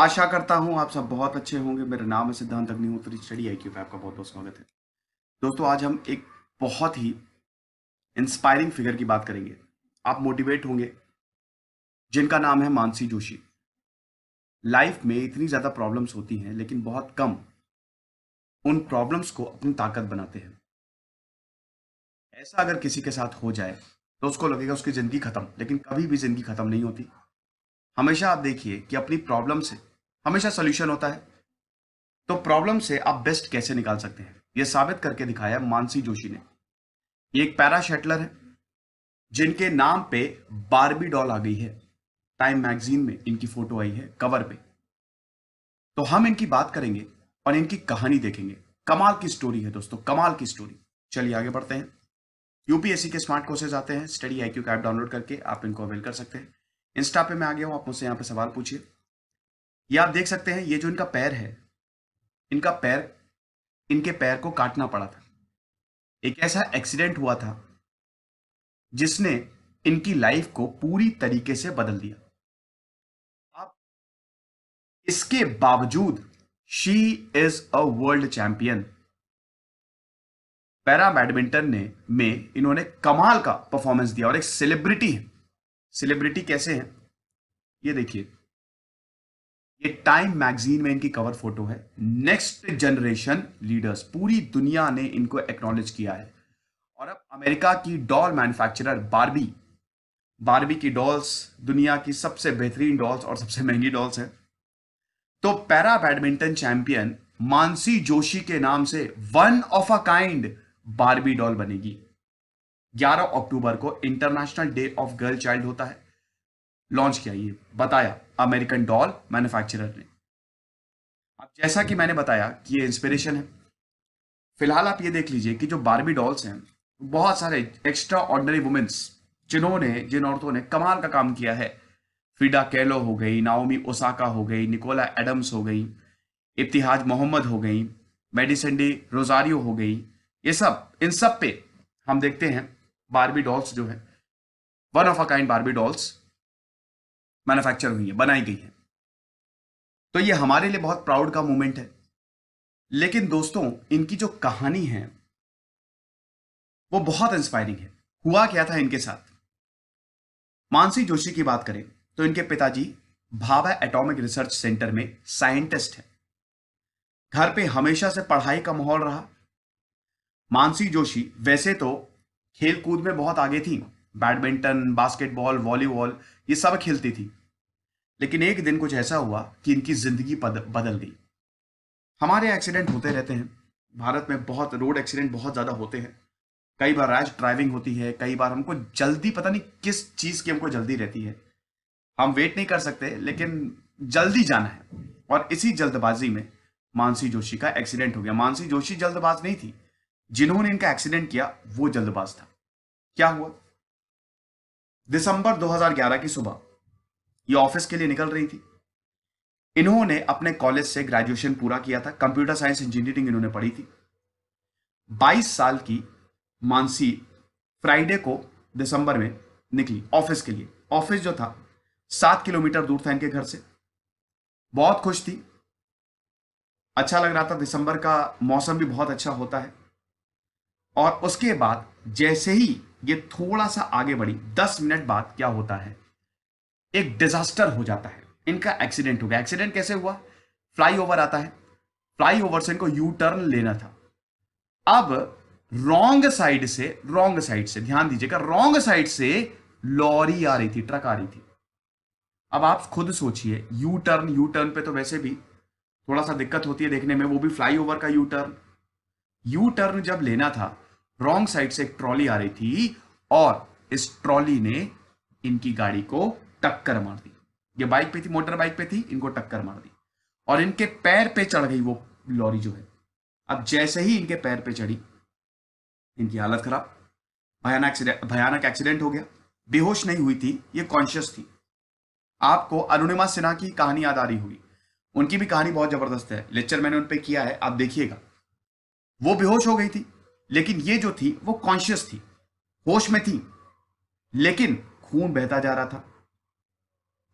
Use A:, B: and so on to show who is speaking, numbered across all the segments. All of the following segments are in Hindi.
A: आशा करता हूँ आप सब बहुत अच्छे होंगे मेरा नाम है सिद्धांत अग्निहोत्री स्टडी आई क्यू पे आपका बहुत बहुत स्वागत है दोस्तों आज हम एक बहुत ही इंस्पायरिंग फिगर की बात करेंगे आप मोटिवेट होंगे जिनका नाम है मानसी जोशी लाइफ में इतनी ज़्यादा प्रॉब्लम्स होती हैं लेकिन बहुत कम उन प्रॉब्लम्स को अपनी ताकत बनाते हैं ऐसा अगर किसी के साथ हो जाए तो उसको लगेगा उसकी ज़िंदगी ख़त्म लेकिन कभी भी ज़िंदगी ख़त्म नहीं होती हमेशा आप देखिए कि अपनी प्रॉब्लम से हमेशा सोल्यूशन होता है तो प्रॉब्लम से आप बेस्ट कैसे निकाल सकते हैं यह साबित करके दिखाया मानसी जोशी ने ये एक पैरा शटलर है जिनके नाम पे बारबी डॉल आ गई है टाइम मैगजीन में इनकी फोटो आई है कवर पे तो हम इनकी बात करेंगे और इनकी कहानी देखेंगे कमाल की स्टोरी है दोस्तों कमाल की स्टोरी चलिए आगे बढ़ते हैं यूपीएससी के स्मार्ट कोर्सेज आते हैं study I Q app download करके आप इनको अवेल कर सकते हैं इंस्टा पे मैं आ गया हूँ आप मुझसे यहाँ पे सवाल पूछिए ये आप देख सकते हैं ये जो इनका पैर है इनका पैर इनके पैर को काटना पड़ा था एक ऐसा एक्सीडेंट हुआ था जिसने इनकी लाइफ को पूरी तरीके से बदल दिया आप इसके बावजूद she is a world champion para badminton ने में इन्होंने कमाल का परफॉर्मेंस दिया और एक सेलिब्रिटी है सेलिब्रिटी कैसे हैं ये देखिए ये टाइम मैगजीन में इनकी कवर फोटो है नेक्स्ट जनरेशन लीडर्स पूरी दुनिया ने इनको एक्नोलेज किया है और अब अमेरिका की डॉल मैन्युफैक्चरर बारबी बारबी की डॉल्स दुनिया की सबसे बेहतरीन डॉल्स और सबसे महंगी डॉल्स है तो para badminton champion Mansi Joshi के नाम से one of a kind Barbie doll बनेगी 11 अक्टूबर को international day of girl child होता है लॉन्च किया ये बताया अमेरिकन डॉल मैन्युफैक्चरर ने अब जैसा कि मैंने बताया कि ये इंस्पिरेशन है फिलहाल आप ये देख लीजिए कि जो बारबी डॉल्स हैं बहुत सारे एक्स्ट्रा ऑर्डनरी वुमेन्स जिन्होंने जिन औरतों ने कमाल का काम किया है फ्रीडा कैलो हो गई नाओमी ओसाका हो गई निकोला एडम्स हो गई इब्तिहाज मोहम्मद हो गई मेडिसनडी रोजारियो हो गई ये सब इन सब पे हम देखते हैं बारबी डॉल्स जो है one of a kind Barbie dolls manufacture हुई है बनाई गई है तो ये हमारे लिए बहुत प्राउड का मोमेंट है लेकिन दोस्तों इनकी जो कहानी है वो बहुत इंस्पायरिंग है हुआ क्या था इनके साथ मानसी जोशी की बात करें तो इनके पिताजी भाभा एटॉमिक रिसर्च सेंटर में साइंटिस्ट हैं घर पे हमेशा से पढ़ाई का माहौल रहा मानसी जोशी वैसे तो खेल कूद में बहुत आगे थी बैडमिंटन बास्केटबॉल वॉलीबॉल ये सब खेलती थी लेकिन एक दिन कुछ ऐसा हुआ कि इनकी ज़िंदगी बदल गई हमारे एक्सीडेंट होते रहते हैं भारत में बहुत रोड एक्सीडेंट बहुत ज़्यादा होते हैं कई बार रैश ड्राइविंग होती है कई बार हमको जल्दी पता नहीं किस चीज़ की हमको जल्दी रहती है हम वेट नहीं कर सकते लेकिन जल्दी जाना है और इसी जल्दबाजी में मानसी जोशी का एक्सीडेंट हो गया मानसी जोशी जल्दबाज नहीं थी जिन्होंने इनका एक्सीडेंट किया वो जल्दबाज था क्या हुआ दिसंबर 2011 की सुबह ये ऑफिस के लिए निकल रही थी इन्होंने अपने कॉलेज से ग्रेजुएशन पूरा किया था कंप्यूटर साइंस इंजीनियरिंग इन्होंने पढ़ी थी 22 साल की मानसी फ्राइडे को दिसंबर में निकली ऑफिस के लिए ऑफिस जो था सात किलोमीटर दूर था इनके घर से बहुत खुश थी अच्छा लग रहा था दिसंबर का मौसम भी बहुत अच्छा होता है और उसके बाद जैसे ही ये थोड़ा सा आगे बढ़ी दस मिनट बाद क्या होता है एक डिजास्टर हो जाता है इनका एक्सीडेंट हो गया एक्सीडेंट कैसे हुआ फ्लाईओवर आता है फ्लाईओवर से इनको यू टर्न लेना था अब रॉन्ग साइड से रॉन्ग साइड से ध्यान दीजिएगा रॉन्ग साइड से लॉरी आ रही थी ट्रक आ रही थी अब आप खुद सोचिए यू टर्न यू टर्न पे तो वैसे भी थोड़ा सा दिक्कत होती है देखने में वो भी फ्लाईओवर का यू टर्न यू टर्न जब लेना था रॉन्ग साइड से एक ट्रॉली आ रही थी और इस ट्रॉली ने इनकी गाड़ी को टक्कर मार दी ये बाइक पे थी मोटर बाइक पे थी इनको टक्कर मार दी और इनके पैर पे चढ़ गई वो लॉरी जो है अब जैसे ही इनके पैर पे चढ़ी इनकी हालत खराब भयानक भयानक एक्सीडेंट हो गया बेहोश नहीं हुई थी ये कॉन्शियस थी आपको अरुणिमा सिन्हा की कहानी याद आ रही होगी उनकी भी कहानी बहुत जबरदस्त है लेक्चर मैंने उन पर किया है आप देखिएगा वो बेहोश हो गई थी लेकिन ये जो थी वो कॉन्शियस थी होश में थी लेकिन खून बहता जा रहा था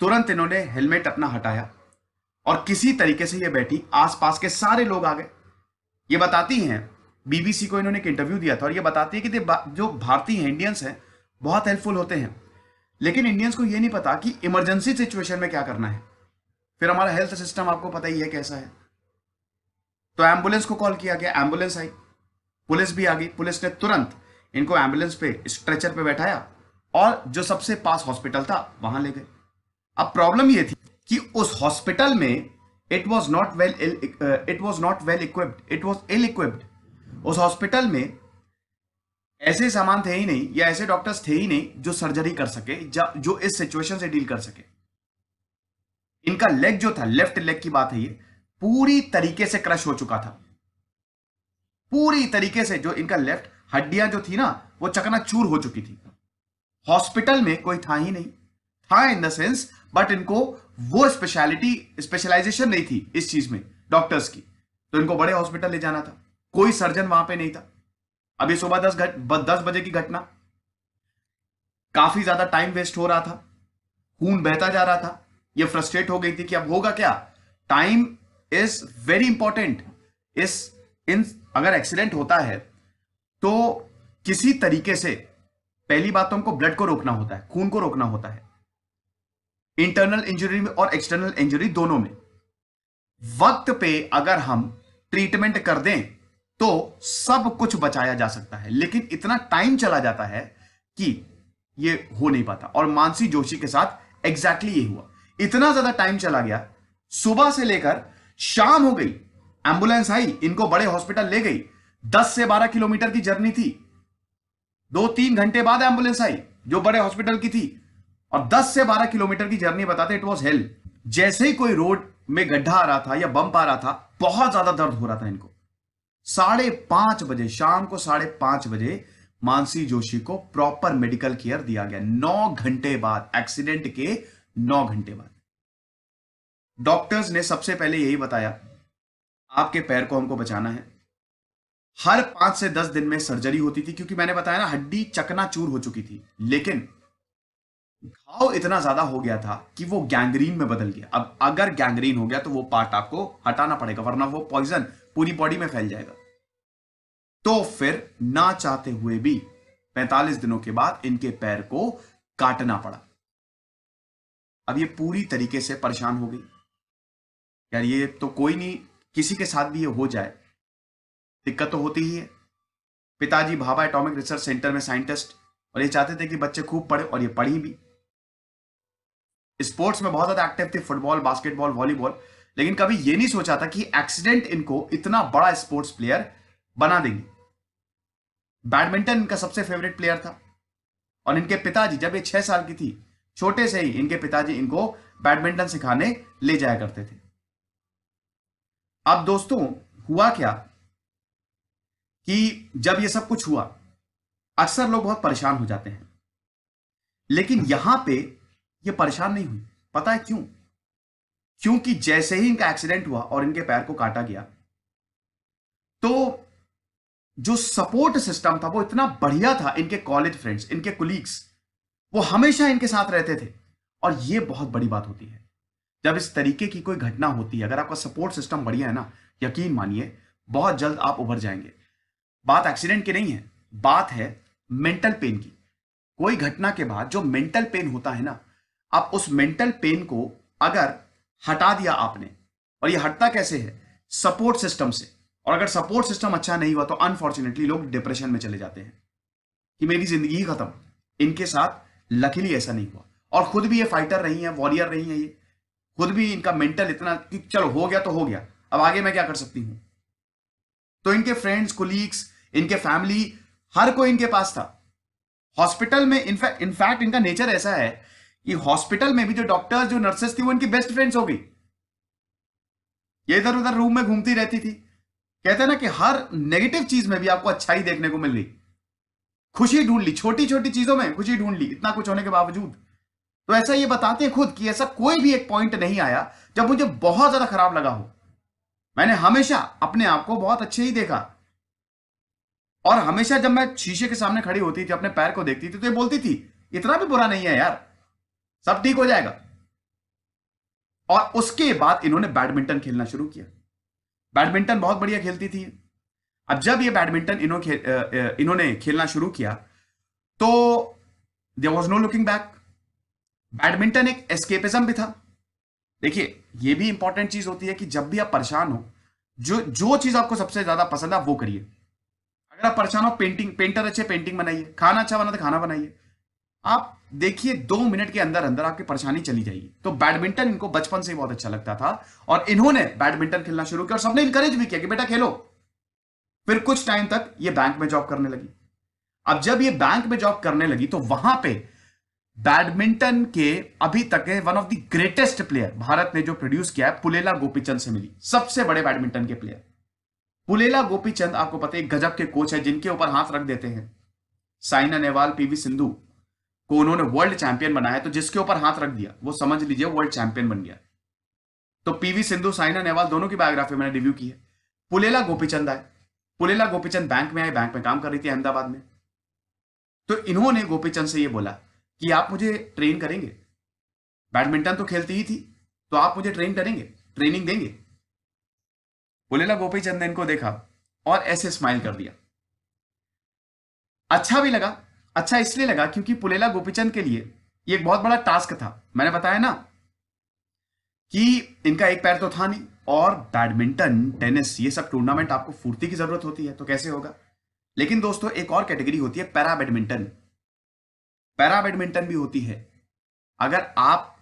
A: तुरंत इन्होंने हेलमेट अपना हटाया और किसी तरीके से ये बैठी आसपास के सारे लोग आ गए ये बताती हैं बीबीसी को इन्होंने एक इंटरव्यू दिया था और ये बताती है कि जो भारतीय हैं इंडियंस हैं बहुत हेल्पफुल होते हैं लेकिन इंडियंस को ये नहीं पता कि इमरजेंसी सिचुएशन में क्या करना है फिर हमारा हेल्थ सिस्टम आपको पता ही है कैसा है तो एम्बुलेंस को कॉल किया गया एम्बुलेंस आई पुलिस भी आ गई पुलिस ने तुरंत इनको एम्बुलेंस पे स्ट्रेचर पे बैठाया और जो सबसे पास हॉस्पिटल था वहां ले गए अब प्रॉब्लम ये थी कि उस हॉस्पिटल में it was not well it was not well equipped it was ill equipped उस हॉस्पिटल में ऐसे सामान थे ही नहीं या ऐसे डॉक्टर्स थे ही नहीं जो सर्जरी कर सके जो इस सिचुएशन से डील कर सके इनका लेग जो था लेफ्ट लेग की बात है ये पूरी तरीके से क्रश हो चुका था पूरी तरीके से जो इनका लेफ्ट हड्डियां जो थी ना वो चकनाचूर हो चुकी थी हॉस्पिटल में कोई था ही नहीं था इन द सेंस बट इनको वो स्पेशलिटी स्पेशलाइजेशन नहीं थी इस चीज में डॉक्टर्स की तो इनको बड़े हॉस्पिटल ले जाना था कोई सर्जन वहां पे नहीं था अभी सुबह दस घट दस बजे की घटना काफी ज्यादा टाइम वेस्ट हो रहा था खून बहता जा रहा था ये फ्रस्ट्रेट हो गई थी कि अब होगा क्या टाइम इज वेरी इंपॉर्टेंट इस इन अगर एक्सीडेंट होता है तो किसी तरीके से पहली बात तो हमको ब्लड को रोकना होता है खून को रोकना होता है इंटरनल इंजरी में और एक्सटर्नल इंजरी दोनों में वक्त पे अगर हम ट्रीटमेंट कर दें तो सब कुछ बचाया जा सकता है लेकिन इतना टाइम चला जाता है कि ये हो नहीं पाता और मानसी जोशी के साथ एग्जैक्टली exactly ये हुआ इतना ज्यादा टाइम चला गया सुबह से लेकर शाम हो गई एम्बुलेंस आई इनको बड़े हॉस्पिटल ले गई दस से बारह किलोमीटर की जर्नी थी दो तीन घंटे बाद एम्बुलेंस आई जो बड़े हॉस्पिटल की थी और दस से बारह किलोमीटर की जर्नी बताते इट वॉज हेल जैसे ही कोई रोड में गड्ढा आ रहा था या बम्प आ रहा था बहुत ज्यादा दर्द हो रहा था इनको साढ़े पांच बजे शाम को साढ़े पांच बजे मानसी जोशी को प्रॉपर मेडिकल केयर दिया गया नौ घंटे बाद एक्सीडेंट के नौ घंटे बाद डॉक्टर्स ने सबसे पहले यही बताया आपके पैर को हमको बचाना है हर पांच से दस दिन में सर्जरी होती थी क्योंकि मैंने बताया ना हड्डी चकना चूर हो चुकी थी लेकिन घाव इतना ज्यादा हो गया था कि वो गैंग्रीन में बदल गया अब अगर गैंग्रीन हो गया तो वो पार्ट आपको हटाना पड़ेगा वरना वो पॉइजन पूरी बॉडी में फैल जाएगा तो फिर ना चाहते हुए भी 45 दिनों के बाद इनके पैर को काटना पड़ा अब ये पूरी तरीके से परेशान हो गई यार ये तो कोई नहीं किसी के साथ भी ये हो जाए दिक्कत तो होती ही है पिताजी भाभा एटॉमिक रिसर्च सेंटर में साइंटिस्ट और ये चाहते थे कि बच्चे खूब पढ़े और ये पढ़ी भी स्पोर्ट्स में बहुत ज्यादा एक्टिव थे फुटबॉल बास्केटबॉल वॉलीबॉल लेकिन कभी ये नहीं सोचा था कि एक्सीडेंट इनको इतना बड़ा स्पोर्ट्स प्लेयर बना देंगे बैडमिंटन इनका सबसे फेवरेट प्लेयर था और इनके पिताजी जब ये छह साल की थी छोटे से ही इनके पिताजी इनको बैडमिंटन सिखाने ले जाया करते थे अब दोस्तों हुआ क्या कि जब ये सब कुछ हुआ अक्सर लोग बहुत परेशान हो जाते हैं लेकिन यहां पे ये परेशान नहीं हुई पता है क्यों क्योंकि जैसे ही इनका एक्सीडेंट हुआ और इनके पैर को काटा गया तो जो सपोर्ट सिस्टम था वो इतना बढ़िया था इनके कॉलेज फ्रेंड्स इनके कुलीग्स वो हमेशा इनके साथ रहते थे और ये बहुत बड़ी बात होती है जब इस तरीके की कोई घटना होती है अगर आपका सपोर्ट सिस्टम बढ़िया है ना यकीन मानिए बहुत जल्द आप उभर जाएंगे बात एक्सीडेंट की नहीं है बात है मेंटल पेन की कोई घटना के बाद जो मेंटल पेन होता है ना आप उस मेंटल पेन को अगर हटा दिया आपने और ये हटता कैसे है सपोर्ट सिस्टम से और अगर सपोर्ट सिस्टम अच्छा नहीं हुआ तो अनफॉर्चुनेटली लोग डिप्रेशन में चले जाते हैं कि मेरी जिंदगी खत्म इनके साथ लकीली ऐसा नहीं हुआ और खुद भी ये फाइटर रही हैं वॉरियर रही हैं ये खुद भी इनका मेंटल इतना कि चलो हो गया तो हो गया अब आगे मैं क्या कर सकती हूं तो इनके फ्रेंड्स कोलीग्स इनके फैमिली हर कोई इनके पास था हॉस्पिटल में इनफैक्ट इनफैक्ट इनका नेचर ऐसा है कि हॉस्पिटल में भी जो डॉक्टर्स जो नर्सेस थी वो इनकी बेस्ट फ्रेंड्स हो गई ये इधर उधर रूम में घूमती रहती थी कहते हैं ना कि हर नेगेटिव चीज में भी आपको अच्छाई देखने को मिल रही खुशी ढूंढ ली छोटी छोटी चीजों में खुशी ढूंढ ली इतना कुछ होने के बावजूद तो ऐसा ये बताते हैं खुद कि ऐसा कोई भी एक पॉइंट नहीं आया जब मुझे बहुत ज्यादा खराब लगा हो मैंने हमेशा अपने आप को बहुत अच्छे ही देखा और हमेशा जब मैं शीशे के सामने खड़ी होती थी अपने पैर को देखती थी तो ये बोलती थी इतना भी बुरा नहीं है यार सब ठीक हो जाएगा और उसके बाद इन्होंने बैडमिंटन खेलना शुरू किया बैडमिंटन बहुत बढ़िया खेलती थी अब जब ये बैडमिंटन इन्होंने खेलना शुरू किया तो there was no looking back badminton एक एस्केपिज्म भी था देखिए ये भी इंपॉर्टेंट चीज होती है कि जब भी आप परेशान हो जो जो चीज आपको सबसे ज्यादा पसंद है वो करिए अगर आप परेशान हो पेंटिंग पेंटर अच्छे पेंटिंग बनाइए खाना अच्छा बना तो खाना बनाइए आप देखिए दो मिनट के अंदर अंदर आपकी परेशानी चली जाएगी तो बैडमिंटन इनको बचपन से बहुत अच्छा लगता था और इन्होंने बैडमिंटन खेलना शुरू किया और सबने इंकरेज भी किया कि बेटा खेलो फिर कुछ टाइम तक ये बैंक में जॉब करने लगी अब जब ये बैंक में जॉब करने लगी तो वहां पर बैडमिंटन के अभी तक one of the greatest player Bharat ने जो प्रोड्यूस किया है पुलेला गोपीचंद से मिली सबसे बड़े बैडमिंटन के प्लेयर पुलेला गोपीचंद आपको पता है गजब के कोच है जिनके ऊपर हाथ रख देते हैं साइना नेहवाल पीवी सिंधु को उन्होंने वर्ल्ड चैंपियन बनाया तो जिसके ऊपर हाथ रख दिया वो समझ लीजिए वर्ल्ड चैंपियन बन गया तो पीवी सिंधु साइना नेहवाल दोनों की बायोग्राफी मैंने रिव्यू की है पुलेला गोपीचंद आए पुलेला गोपीचंद बैंक में आए बैंक में काम कर रही थी अहमदाबाद में तो इन्होंने गोपीचंद से ये बोला कि आप मुझे ट्रेन करेंगे बैडमिंटन तो खेलती ही थी तो आप मुझे ट्रेन करेंगे ट्रेनिंग देंगे ना गोपी चंद ने इनको देखा और ऐसे स्माइल कर दिया अच्छा भी लगा अच्छा इसलिए लगा क्योंकि पुलेला गोपीचंद के लिए ये एक बहुत बड़ा टास्क था मैंने बताया ना कि इनका एक पैर तो था नहीं और बैडमिंटन टेनिस ये सब टूर्नामेंट आपको फुर्ती की जरूरत होती है तो कैसे होगा लेकिन दोस्तों एक और कैटेगरी होती है पैरा बैडमिंटन पैरा बैडमिंटन भी होती है अगर आप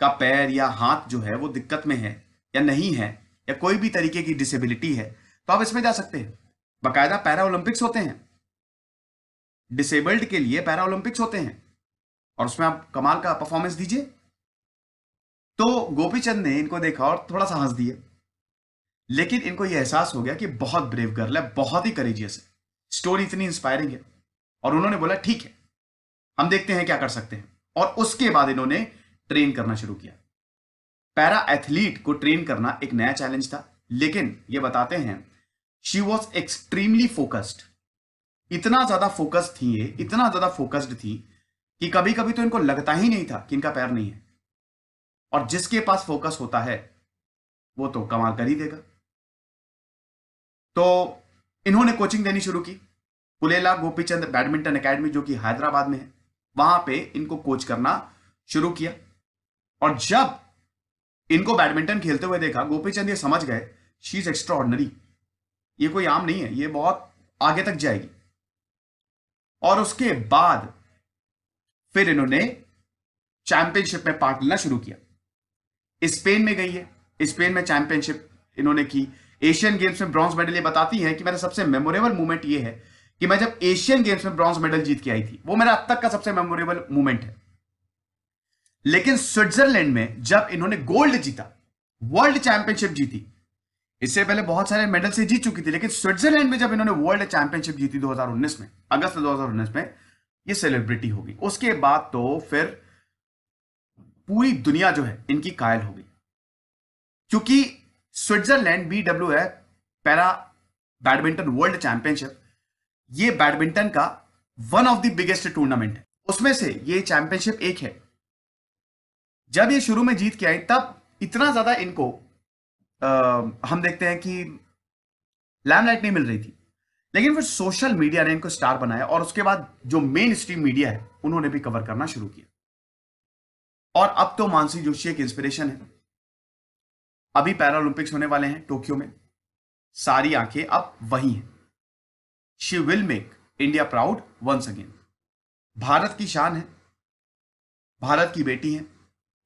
A: का पैर या हाथ जो है वो दिक्कत में है या नहीं है या कोई भी तरीके की डिसेबिलिटी है तो आप इसमें जा सकते हैं बाकायदा पैरा ओलंपिक्स होते हैं डिसेबल्ड के लिए पैरा ओलंपिक्स होते हैं और उसमें आप कमाल का परफॉर्मेंस दीजिए तो गोपी चंद ने इनको देखा और थोड़ा सा हंस दिए लेकिन इनको यह एहसास हो गया कि बहुत ब्रेव गर्ल है बहुत ही करेजियस है स्टोरी इतनी इंस्पायरिंग है और उन्होंने बोला ठीक है हम देखते हैं क्या कर सकते हैं और उसके बाद इन्होंने ट्रेन करना शुरू किया पैरा एथलीट को ट्रेन करना एक नया चैलेंज था लेकिन ये बताते हैं शी वॉज एक्सट्रीमली फोकस्ड इतना ज्यादा फोकस्ड थी ये इतना ज्यादा फोकस्ड थी कि कभी कभी तो इनको लगता ही नहीं था कि इनका पैर नहीं है और जिसके पास फोकस होता है वो तो कमाल कर ही देगा तो इन्होंने कोचिंग देनी शुरू की पुलेला गोपीचंद बैडमिंटन एकेडमी जो कि हैदराबाद में है वहां पे इनको कोच करना शुरू किया और जब इनको बैडमिंटन खेलते हुए देखा गोपीचंद ये समझ गए शी इज एक्स्ट्रॉर्डनरी ये कोई आम नहीं है ये बहुत आगे तक जाएगी और उसके बाद फिर इन्होंने चैंपियनशिप में पार्ट लेना शुरू किया स्पेन में गई है स्पेन में चैंपियनशिप इन्होंने की एशियन गेम्स में ब्रॉन्ज मेडल ये बताती है कि मेरा सबसे मेमोरेबल मोमेंट ये है कि मैं जब एशियन गेम्स में ब्रॉन्ज मेडल जीत के आई थी वो मेरा अब तक का सबसे मेमोरेबल मूवमेंट है लेकिन स्विट्जरलैंड में जब इन्होंने गोल्ड जीता वर्ल्ड चैंपियनशिप जीती इससे पहले बहुत सारे मेडल से जीत चुकी थी लेकिन स्विट्जरलैंड में जब इन्होंने वर्ल्ड चैंपियनशिप जीती 2019 में अगस्त 2019 में ये सेलिब्रिटी होगी उसके बाद तो फिर पूरी दुनिया जो है इनकी कायल हो गई क्योंकि Switzerland B W para badminton world championship ये बैडमिंटन का one of the biggest tournament है उसमें से ये चैंपियनशिप एक है जब ये शुरू में जीत के आए तब इतना ज्यादा इनको आ, हम देखते हैं कि लैमलाइट नहीं मिल रही थी लेकिन फिर सोशल मीडिया ने इनको स्टार बनाया और उसके बाद जो मेन स्ट्रीम मीडिया है उन्होंने भी कवर करना शुरू किया और अब तो मानसी जोशी एक इंस्पिरेशन है अभी पैरालंपिक्स होने वाले हैं टोक्यो में सारी आंखें अब वही हैं she will make India proud once again Bharat की शान है भारत की बेटी है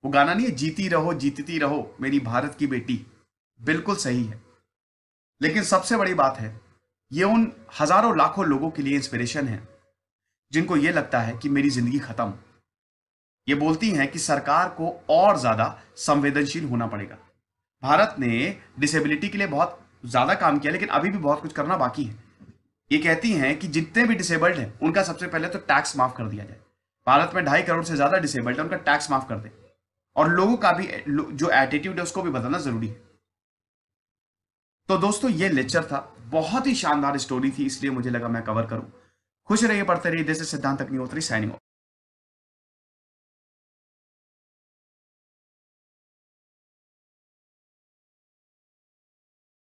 A: वो गाना नहीं है जीती रहो जीतती रहो मेरी भारत की बेटी बिल्कुल सही है लेकिन सबसे बड़ी बात है ये उन हजारों लाखों लोगों के लिए इंस्पिरेशन है जिनको ये लगता है कि मेरी जिंदगी खत्म ये बोलती हैं कि सरकार को और ज्यादा संवेदनशील होना पड़ेगा भारत ने डिसेबिलिटी के लिए बहुत ज्यादा काम किया लेकिन अभी भी बहुत कुछ करना बाकी है ये कहती हैं कि जितने भी डिसेबल्ड हैं उनका सबसे पहले तो टैक्स माफ कर दिया जाए भारत में ढाई करोड़ से ज़्यादा डिसेबल्ड है उनका टैक्स माफ कर दे और लोगों का भी जो एटीट्यूड है उसको भी बदलना ज़रूरी है तो दोस्तों ये लेक्चर था बहुत ही शानदार स्टोरी थी इसलिए मुझे लगा मैं कवर करूं खुश रहिए पढ़ते रहिए जैसे सिद्धांत अग्निहोत्री साइनिंग